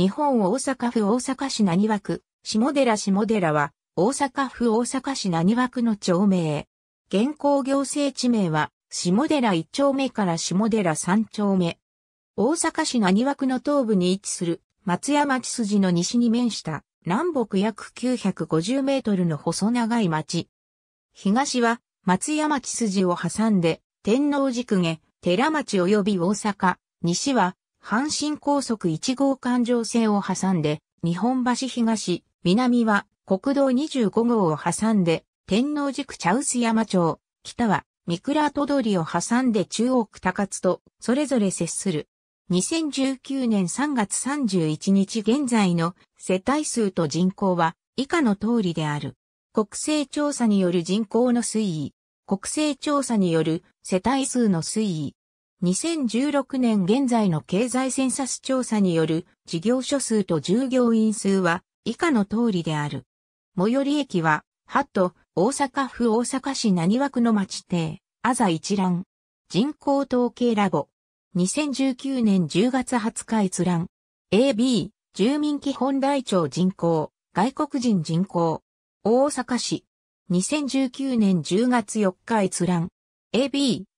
日本大阪府大阪市何和区、下寺下寺は、大阪府大阪市何和区の町名。現行行政地名は、下寺一丁目から下寺三丁目。大阪市何和区の東部に位置する、松山地筋の西に面した、南北約950メートルの細長い町。東は、松山地筋を挟んで、天王寺区下、寺町及び大阪、西は、阪神高速1号環状線を挟んで、日本橋東、南は国道25号を挟んで、天王寺区茶臼山町、北は三倉戸通を挟んで中央区高津とそれぞれ接する。2019年3月31日現在の世帯数と人口は以下の通りである。国勢調査による人口の推移、国勢調査による世帯数の推移、2016年現在の経済センサス調査による事業所数と従業員数は以下の通りである。最寄り駅は、ハット、大阪府大阪市何枠の町邸、あざ一覧。人口統計ラボ。2019年10月20日閲覧。AB、住民基本台帳人口、外国人人口。大阪市。2019年10月4日閲覧。AB、